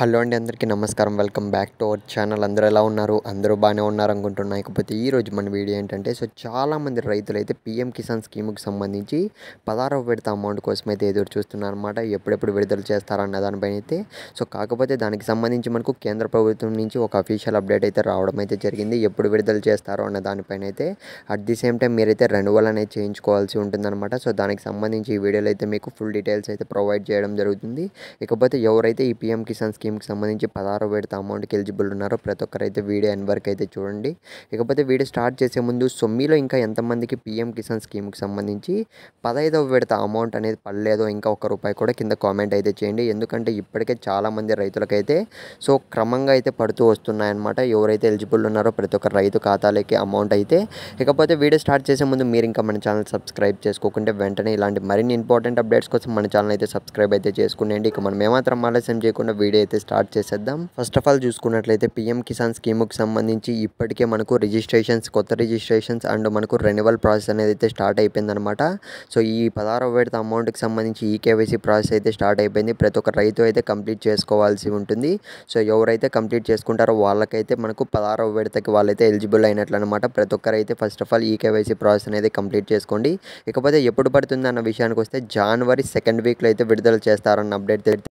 hello అండి అందరికీ నమస్కారం welcome back to our channel అందరూ ఎలా ఉన్నారు అందరూ బాగానే ఉన్నారు అనుకుంటున్నా ఇకపోతే ఈరోజు మన వీడియో ఏంటంటే సో చాలామంది రైతులు అయితే పీఎం కిసాన్ స్కీమ్కి సంబంధించి పదహారవ విడత అమౌంట్ కోసం అయితే ఎదురు చూస్తున్నారు అనమాట ఎప్పుడెప్పుడు విడుదల చేస్తారన్న దానిపైన అయితే సో కాకపోతే దానికి సంబంధించి మనకు కేంద్ర ప్రభుత్వం నుంచి ఒక అఫీషియల్ అప్డేట్ అయితే రావడం అయితే జరిగింది ఎప్పుడు విడుదల చేస్తారో అన్న దానిపైన అయితే అట్ ది సేమ్ టైం మీరైతే రెన్యువల్ అనేది చేయించుకోవాల్సి ఉంటుందన్నమాట సో దానికి సంబంధించి ఈ వీడియోలో అయితే మీకు ఫుల్ డీటెయిల్స్ అయితే ప్రొవైడ్ చేయడం జరుగుతుంది ఇకపోతే ఎవరైతే ఈ పీఎం కిసాన్ స్కీమ్ స్కీమ్కి సంబంధించి పదహారు విడత అమౌంట్కి ఎలిజిబుల్ ఉన్నారో ప్రతి ఒక్కరైతే వీడియో ఎన్ వరకు అయితే చూడండి ఇకపోతే వీడియో స్టార్ట్ చేసే ముందు సొమ్మిలో ఇంకా ఎంతమందికి పీఎం కిసాన్ స్కీమ్కి సంబంధించి పదహైదవ విడత అమౌంట్ అనేది పడలేదో ఇంకా ఒక రూపాయి కూడా కింద కామెంట్ అయితే చేయండి ఎందుకంటే ఇప్పటికే చాలామంది రైతులకైతే సో క్రమంగా అయితే పడుతూ వస్తున్నాయన్నమాట ఎవరైతే ఎలిజిబుల్ ఉన్నారో ప్రతి ఒక్క రైతు ఖాతాలకి అమౌంట్ అయితే ఇకపోతే వీడియో స్టార్ట్ చేసే ముందు మీరు ఇంకా మన ఛానల్ సబ్స్క్రైబ్ చేసుకోకుంటే వెంటనే ఇలాంటి మరిన్ని ఇంపార్టెంట్ అప్డేట్స్ కోసం మన ఛానల్ అయితే సబ్స్క్రైబ్ అయితే చేసుకునేయండి ఇక మనం ఏమాత్రం ఆలస్యం చేయకుండా వీడియో అయితే స్టార్ట్ చేసేద్దాం ఫస్ట్ ఆఫ్ ఆల్ చూసుకున్నట్లయితే పిఎం కిసాన్ స్కీముకి సంబంధించి ఇప్పటికే మనకు రిజిస్ట్రేషన్స్ కొత్త రిజిస్ట్రేషన్స్ అండ్ మనకు రెన్యువల్ ప్రాసెస్ అనేది అయితే స్టార్ట్ అయిపోయిందనమాట సో ఈ పదహారో విడత అమౌంట్కి సంబంధించి ఈ కేవైసీ ప్రాసెస్ అయితే స్టార్ట్ అయిపోయింది ప్రతి ఒక్క రైతు అయితే కంప్లీట్ చేసుకోవాల్సి ఉంటుంది సో ఎవరైతే కంప్లీట్ చేసుకుంటారో వాళ్ళకైతే మనకు పదహారో విడతకి వాళ్ళైతే ఎలిజిబుల్ అయినట్లు అనమాట ప్రతి ఒక్కరైతే first of all e KYC process అనేది కంప్లీట్ చేసుకోండి ఇకపోతే ఎప్పుడు పడుతుంది అన్న విషయానికి వస్తే జనవరి సెకండ్ వీక్లో అయితే విడుదల చేస్తారన్న అప్డేట్